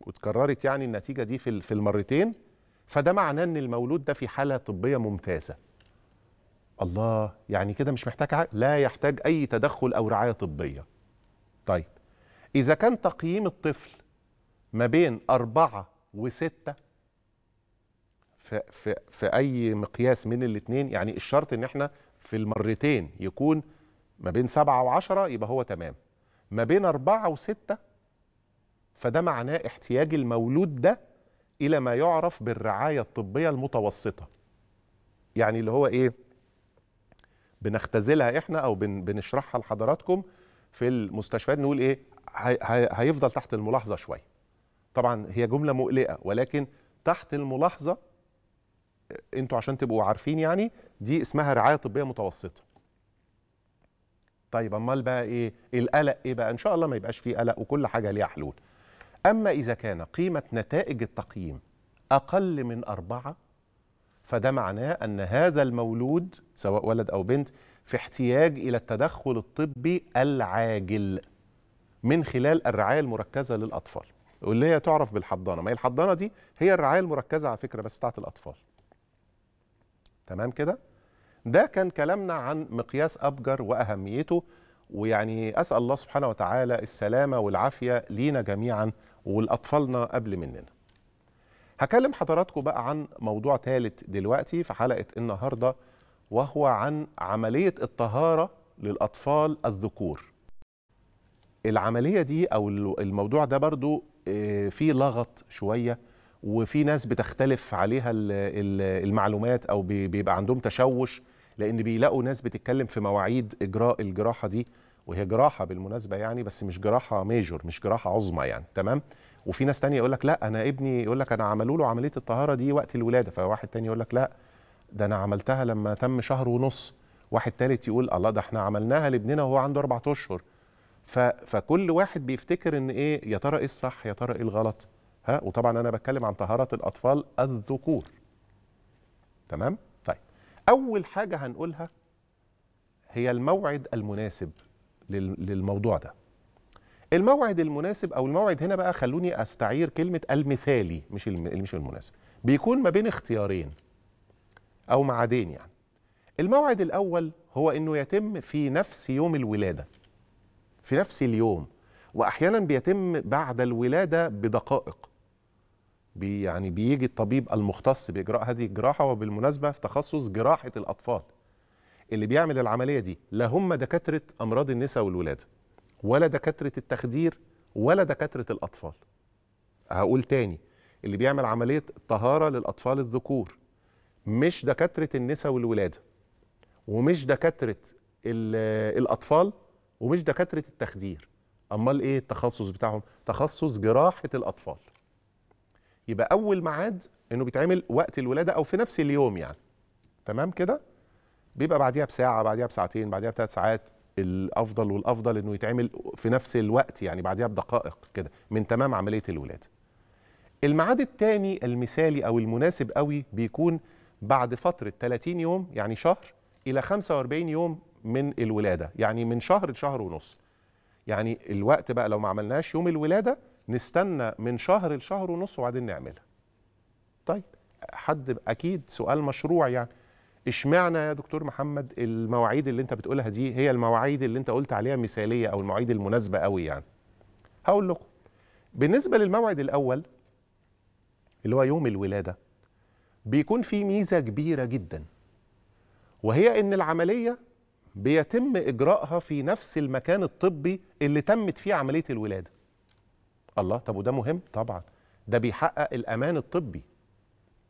وتكررت يعني النتيجه دي في في المرتين فده معناه ان المولود ده في حاله طبيه ممتازه الله يعني كده مش محتاج لا يحتاج اي تدخل او رعايه طبيه طيب اذا كان تقييم الطفل ما بين أربعة وستة في, في, في اي مقياس من الاثنين يعني الشرط ان احنا في المرتين يكون ما بين سبعة وعشرة يبقى هو تمام ما بين أربعة وستة فده معناه احتياج المولود ده إلى ما يعرف بالرعاية الطبية المتوسطة يعني اللي هو إيه بنختزلها إحنا أو بن بنشرحها لحضراتكم في المستشفيات نقول إيه هيفضل تحت الملاحظة شوية طبعا هي جملة مقلقة ولكن تحت الملاحظة انتوا عشان تبقوا عارفين يعني دي اسمها رعايه طبيه متوسطه طيب امال بقى ايه القلق ايه بقى ان شاء الله ما يبقاش فيه قلق وكل حاجه ليها حلول اما اذا كان قيمه نتائج التقييم اقل من أربعة فده معناه ان هذا المولود سواء ولد او بنت في احتياج الى التدخل الطبي العاجل من خلال الرعايه المركزه للاطفال واللي هي تعرف بالحضانه ما هي الحضانه دي هي الرعايه المركزه على فكره بس بتاعت الاطفال تمام كده ده كان كلامنا عن مقياس أبجر وأهميته ويعني أسأل الله سبحانه وتعالى السلامة والعافية لينا جميعا ولأطفالنا قبل مننا هكلم حضراتكم بقى عن موضوع ثالث دلوقتي في حلقة النهاردة وهو عن عملية الطهارة للأطفال الذكور العملية دي أو الموضوع ده برضو آه، فيه لغط شوية وفي ناس بتختلف عليها المعلومات او بيبقى عندهم تشوش لان بيلاقوا ناس بتتكلم في مواعيد اجراء الجراحه دي وهي جراحه بالمناسبه يعني بس مش جراحه ميجور مش جراحه عظمى يعني تمام وفي ناس تانية يقول لك لا انا ابني يقول لك انا عملوا له عمليه الطهاره دي وقت الولاده فواحد تاني يقول لك لا ده انا عملتها لما تم شهر ونص واحد تالت يقول الله ده احنا عملناها لابننا وهو عنده اربع اشهر فكل واحد بيفتكر ان ايه يا ترى ايه الصح يا ترى ايه الغلط ها وطبعا انا بتكلم عن طهاره الاطفال الذكور تمام طيب اول حاجه هنقولها هي الموعد المناسب للموضوع ده الموعد المناسب او الموعد هنا بقى خلوني استعير كلمه المثالي مش مش المناسب بيكون ما بين اختيارين او معادين يعني الموعد الاول هو انه يتم في نفس يوم الولاده في نفس اليوم واحيانا بيتم بعد الولاده بدقائق بي يعني بيجي الطبيب المختص باجراء هذه الجراحه وبالمناسبه في تخصص جراحه الاطفال اللي بيعمل العمليه دي لا هم دكاتره امراض النساء والولاده ولا دكاتره التخدير ولا دكاتره الاطفال هقول تاني اللي بيعمل عمليه طهاره للاطفال الذكور مش دكاتره النساء والولاده ومش دكاتره الاطفال ومش دكاتره التخدير امال ايه التخصص بتاعهم تخصص جراحه الاطفال يبقى اول ميعاد انه بيتعمل وقت الولاده او في نفس اليوم يعني تمام كده بيبقى بعديها بساعه بعديها بساعتين بعديها بثلاث ساعات الافضل والافضل انه يتعمل في نفس الوقت يعني بعديها بدقائق كده من تمام عمليه الولاده الميعاد الثاني المثالي او المناسب قوي بيكون بعد فتره 30 يوم يعني شهر الى 45 يوم من الولاده يعني من شهر لشهر ونص يعني الوقت بقى لو ما عملناش يوم الولاده نستنى من شهر لشهر ونص وبعدين نعملها طيب حد اكيد سؤال مشروع يعني اشمعنى يا دكتور محمد المواعيد اللي انت بتقولها دي هي المواعيد اللي انت قلت عليها مثاليه او المواعيد المناسبه قوي يعني هقول لكم بالنسبه للموعد الاول اللي هو يوم الولاده بيكون في ميزه كبيره جدا وهي ان العمليه بيتم اجراءها في نفس المكان الطبي اللي تمت فيه عمليه الولاده الله طب وده مهم طبعا ده بيحقق الامان الطبي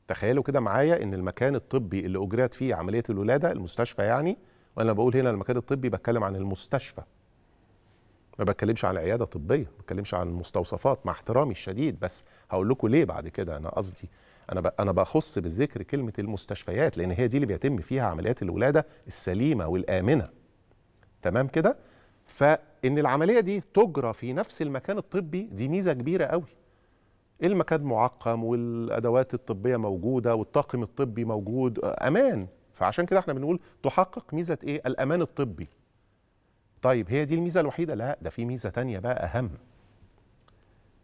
تخيلوا كده معايا ان المكان الطبي اللي اجريت فيه عمليه الولاده المستشفى يعني وانا بقول هنا المكان الطبي بتكلم عن المستشفى ما بتكلمش عن عياده طبيه ما بتكلمش عن المستوصفات مع احترامي الشديد بس هقول لكم ليه بعد كده انا قصدي انا انا بخص بالذكر كلمه المستشفيات لان هي دي اللي بيتم فيها عمليات الولاده السليمه والامنه تمام كده فان العمليه دي تجرى في نفس المكان الطبي دي ميزه كبيره قوي المكان معقم والادوات الطبيه موجوده والطاقم الطبي موجود امان فعشان كده احنا بنقول تحقق ميزه ايه الامان الطبي طيب هي دي الميزه الوحيده لا ده في ميزه تانية بقى اهم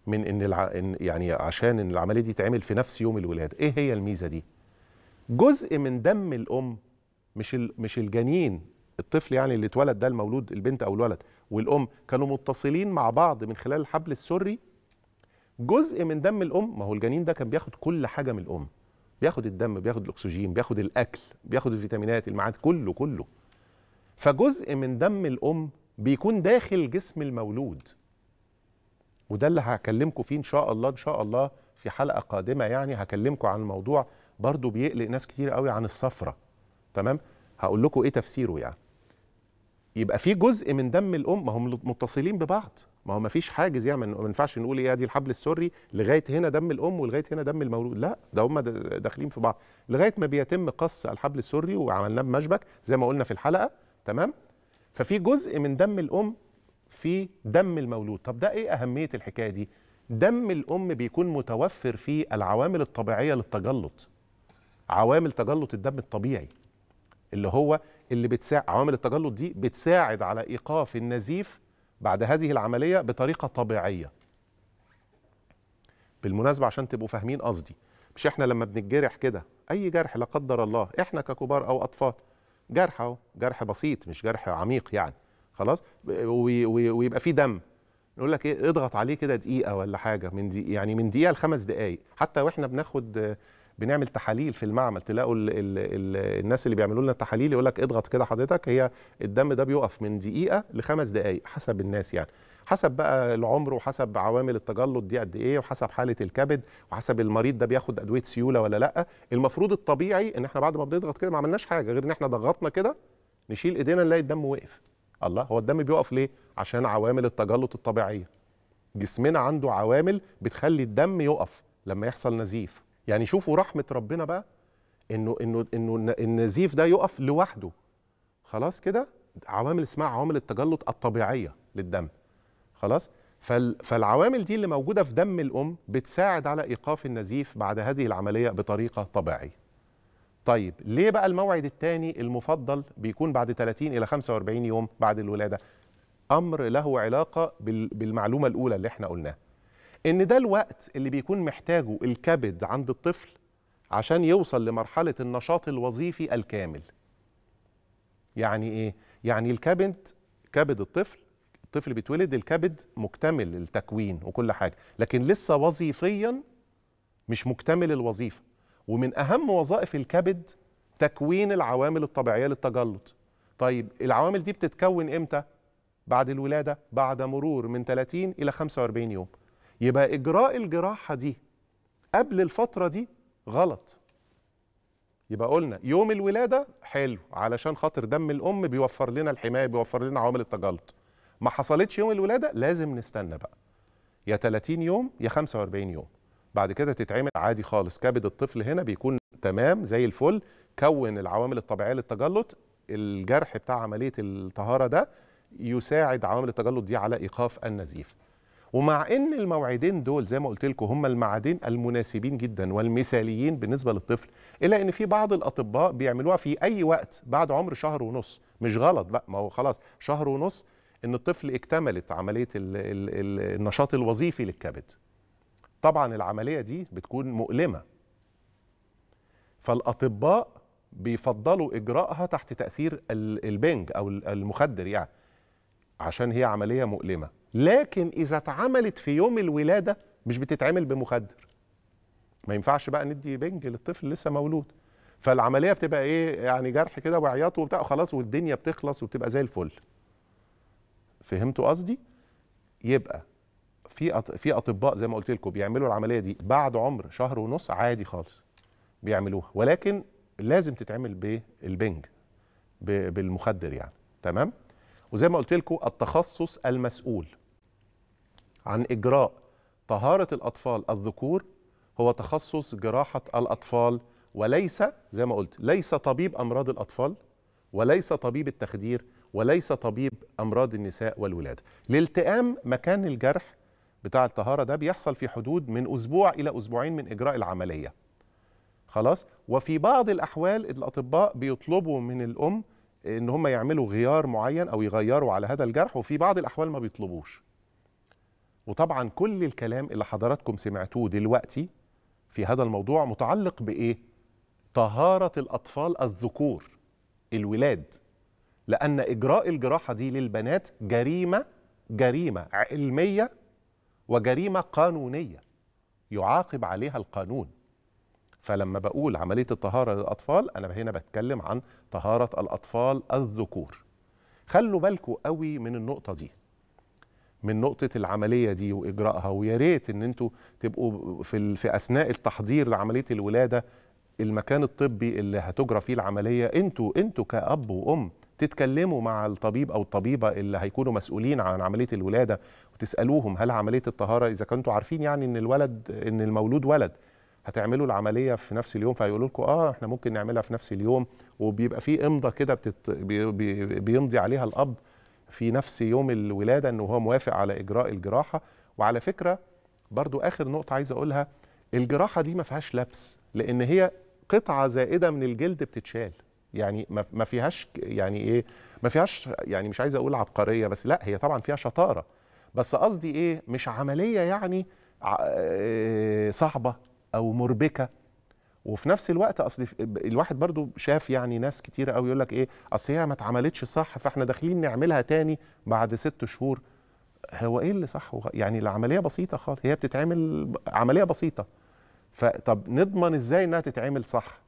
من ان الع... يعني عشان ان العمليه دي تعمل في نفس يوم الولاده ايه هي الميزه دي جزء من دم الام مش ال... مش الجنين الطفل يعني اللي اتولد ده المولود البنت او الولد والام كانوا متصلين مع بعض من خلال الحبل السري جزء من دم الام ما هو الجنين ده كان بياخد كل حاجه من الام بياخد الدم بياخد الاكسجين بياخد الاكل بياخد الفيتامينات المعاد كله كله فجزء من دم الام بيكون داخل جسم المولود وده اللي هكلمكم فيه ان شاء الله ان شاء الله في حلقه قادمه يعني هكلمكم عن الموضوع برضو بيقلق ناس كتير قوي عن الصفرة تمام هقول لكم ايه تفسيره يعني يبقى في جزء من دم الام ما هم متصلين ببعض ما هو ما فيش حاجز يعني ما ينفعش نقول ايه دي الحبل السري لغايه هنا دم الام ولغايه هنا دم المولود لا ده هم داخلين في بعض لغايه ما بيتم قص الحبل السري وعملناه بمشبك زي ما قلنا في الحلقه تمام ففي جزء من دم الام في دم المولود طب ده ايه اهميه الحكايه دي دم الام بيكون متوفر فيه العوامل الطبيعيه للتجلط عوامل تجلط الدم الطبيعي اللي هو اللي بتساعد عوامل التجلط دي بتساعد على ايقاف النزيف بعد هذه العمليه بطريقه طبيعيه بالمناسبه عشان تبقوا فاهمين قصدي مش احنا لما بنتجرح كده اي جرح لا قدر الله احنا ككبار او اطفال جرح اهو جرح بسيط مش جرح عميق يعني خلاص ويبقى فيه دم نقول لك ايه اضغط عليه كده دقيقه ولا حاجه من دي يعني من دقيقه لخمس دقائق حتى واحنا بناخد بنعمل تحاليل في المعمل تلاقوا الـ الـ الـ الناس اللي بيعملوا لنا التحاليل يقول لك اضغط كده حضرتك هي الدم ده بيقف من دقيقه لخمس دقائق حسب الناس يعني حسب بقى العمر وحسب عوامل التجلط دي قد ايه وحسب حاله الكبد وحسب المريض ده بياخد ادويه سيوله ولا لا المفروض الطبيعي ان احنا بعد ما بنضغط كده ما عملناش حاجه غير ان احنا ضغطنا كده نشيل ايدينا نلاقي الدم وقف الله هو الدم بيقف ليه عشان عوامل التجلط الطبيعيه جسمنا عنده عوامل بتخلي الدم يقف لما يحصل نزيف يعني شوفوا رحمه ربنا بقى انه انه انه النزيف ده يقف لوحده خلاص كده عوامل اسمها عوامل التجلط الطبيعيه للدم خلاص فالعوامل دي اللي موجوده في دم الام بتساعد على ايقاف النزيف بعد هذه العمليه بطريقه طبيعيه طيب ليه بقى الموعد الثاني المفضل بيكون بعد 30 الى 45 يوم بعد الولاده امر له علاقه بالمعلومه الاولى اللي احنا قلناها ان ده الوقت اللي بيكون محتاجه الكبد عند الطفل عشان يوصل لمرحله النشاط الوظيفي الكامل يعني ايه يعني الكبد كبد الطفل الطفل بيتولد الكبد مكتمل التكوين وكل حاجه لكن لسه وظيفيا مش مكتمل الوظيفه ومن اهم وظائف الكبد تكوين العوامل الطبيعيه للتجلط طيب العوامل دي بتتكون امتى بعد الولاده بعد مرور من 30 الى 45 يوم يبقى إجراء الجراحة دي قبل الفترة دي غلط يبقى قلنا يوم الولادة حلو علشان خاطر دم الأم بيوفر لنا الحماية بيوفر لنا عوامل التجلط ما حصلتش يوم الولادة لازم نستنى بقى يا 30 يوم يا 45 يوم بعد كده تتعمل عادي خالص كبد الطفل هنا بيكون تمام زي الفل كون العوامل الطبيعية للتجلط الجرح بتاع عملية الطهارة ده يساعد عوامل التجلط دي على إيقاف النزيف ومع ان الموعدين دول زي ما قلت لكم هم المعادين المناسبين جدا والمثاليين بالنسبه للطفل الا ان في بعض الاطباء بيعملوها في اي وقت بعد عمر شهر ونص مش غلط بقى ما هو خلاص شهر ونص ان الطفل اكتملت عمليه الـ الـ الـ النشاط الوظيفي للكبد طبعا العمليه دي بتكون مؤلمه فالاطباء بيفضلوا اجراءها تحت تاثير البنج او المخدر يعني عشان هي عمليه مؤلمه لكن إذا اتعملت في يوم الولادة مش بتتعمل بمخدر ما ينفعش بقى ندي بنج للطفل لسه مولود فالعملية بتبقى إيه يعني جرح كده وعياط وبتاع خلاص والدنيا بتخلص وبتبقى زي الفل فهمتوا قصدي؟ يبقى في في اطباء زي ما قلت لكم بيعملوا العمليه دي بعد عمر شهر ونص عادي خالص بيعملوها ولكن لازم تتعمل بالبنج بالمخدر يعني تمام وزي ما قلت لكم التخصص المسؤول عن إجراء طهارة الأطفال الذكور هو تخصص جراحة الأطفال وليس زي ما قلت ليس طبيب أمراض الأطفال وليس طبيب التخدير وليس طبيب أمراض النساء والولادة الالتئام مكان الجرح بتاع الطهارة ده بيحصل في حدود من أسبوع إلى أسبوعين من إجراء العملية خلاص وفي بعض الأحوال الأطباء بيطلبوا من الأم إن هم يعملوا غيار معين أو يغيروا على هذا الجرح وفي بعض الأحوال ما بيطلبوش وطبعا كل الكلام اللي حضراتكم سمعتوه دلوقتي في هذا الموضوع متعلق بايه طهاره الاطفال الذكور الولاد لان اجراء الجراحه دي للبنات جريمه جريمه علميه وجريمه قانونيه يعاقب عليها القانون فلما بقول عمليه الطهاره للاطفال انا هنا بتكلم عن طهاره الاطفال الذكور خلوا بالكم قوي من النقطه دي من نقطه العمليه دي واجراءها ويا ريت ان انتوا تبقوا في في اثناء التحضير لعمليه الولاده المكان الطبي اللي هتجرى فيه العمليه انتوا انتوا كاب وام تتكلموا مع الطبيب او الطبيبه اللي هيكونوا مسؤولين عن عمليه الولاده وتسالوهم هل عمليه الطهاره اذا كنتوا عارفين يعني ان الولد ان المولود ولد هتعملوا العمليه في نفس اليوم فهيقولوا لكم اه احنا ممكن نعملها في نفس اليوم وبيبقى في امضه كده بتت... بي... بي... بيمضي عليها الاب في نفس يوم الولاده ان هو موافق على اجراء الجراحه وعلى فكره برضو اخر نقطه عايز اقولها الجراحه دي ما فيهاش لبس لان هي قطعه زائده من الجلد بتتشال يعني ما فيهاش يعني ايه ما فيهاش يعني مش عايز اقول عبقريه بس لا هي طبعا فيها شطاره بس قصدي ايه مش عمليه يعني صعبه او مربكه وفي نفس الوقت اصل الواحد برضو شاف يعني ناس كتيره قوي يقول لك ايه اصل هي ما اتعملتش صح فاحنا داخلين نعملها تاني بعد ست شهور هو ايه اللي صح يعني العمليه بسيطه خالص هي بتتعمل عمليه بسيطه فطب نضمن ازاي انها تتعمل صح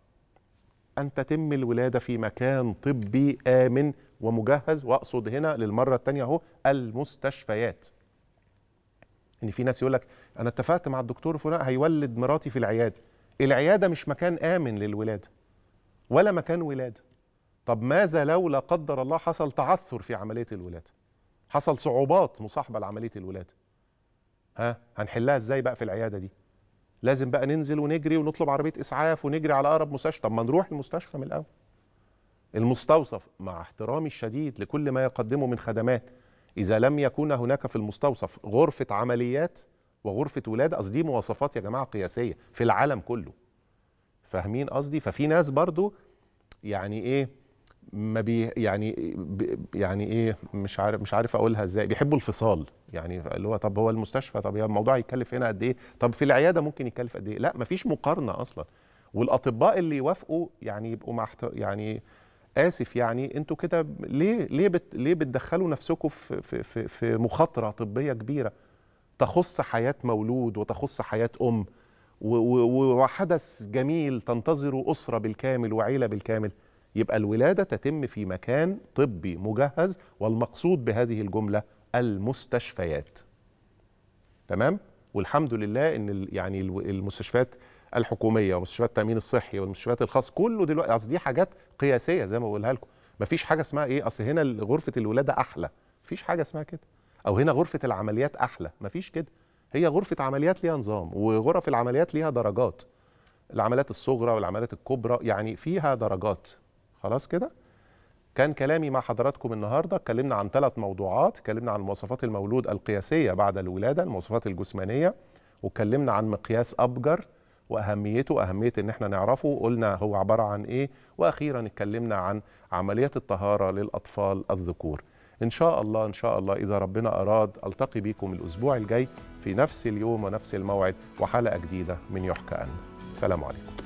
ان تتم الولاده في مكان طبي امن ومجهز واقصد هنا للمره الثانيه اهو المستشفيات ان في ناس يقول لك انا اتفقت مع الدكتور فلان هيولد مراتي في العياده العياده مش مكان امن للولاده ولا مكان ولاده طب ماذا لو لا قدر الله حصل تعثر في عمليه الولاده حصل صعوبات مصاحبه لعمليه الولاده ها هنحلها ازاي بقى في العياده دي لازم بقى ننزل ونجري ونطلب عربيه اسعاف ونجري على اقرب مستشفى طب ما نروح المستشفى من الاول المستوصف مع احترامي الشديد لكل ما يقدمه من خدمات اذا لم يكن هناك في المستوصف غرفه عمليات وغرفه ولاده قصدي مواصفات يا جماعه قياسيه في العالم كله فاهمين قصدي ففي ناس برضو يعني ايه ما بي يعني بي يعني ايه مش عارف مش عارف اقولها ازاي بيحبوا الفصال يعني اللي هو طب هو المستشفى طب الموضوع يتكلف هنا قد ايه طب في العياده ممكن يتكلف قد ايه لا مفيش مقارنه اصلا والاطباء اللي يوافقوا يعني يبقوا مع يعني اسف يعني انتوا كده ليه ليه بت ليه بتدخلوا نفسكم في في في مخاطره طبيه كبيره تخص حياه مولود وتخص حياه ام وحدث جميل تنتظره اسره بالكامل وعيله بالكامل يبقى الولاده تتم في مكان طبي مجهز والمقصود بهذه الجمله المستشفيات تمام والحمد لله ان يعني المستشفيات الحكوميه ومستشفيات التامين الصحي والمستشفيات الخاص كله دلوقتي اصل دي حاجات قياسيه زي ما بقولها لكم مفيش حاجه اسمها ايه اصل هنا غرفه الولاده احلى مفيش حاجه اسمها كده او هنا غرفه العمليات احلى مفيش كده هي غرفه عمليات ليها نظام وغرف العمليات ليها درجات العمليات الصغرى والعمليات الكبرى يعني فيها درجات خلاص كده كان كلامي مع حضراتكم النهارده اتكلمنا عن ثلاث موضوعات اتكلمنا عن مواصفات المولود القياسيه بعد الولاده المواصفات الجسمانيه واتكلمنا عن مقياس ابجر واهميته اهميه ان احنا نعرفه قلنا هو عباره عن ايه واخيرا اتكلمنا عن عمليه الطهاره للاطفال الذكور إن شاء الله إن شاء الله إذا ربنا أراد ألتقي بكم الأسبوع الجاي في نفس اليوم ونفس الموعد وحلقة جديدة من يحكى أن سلام عليكم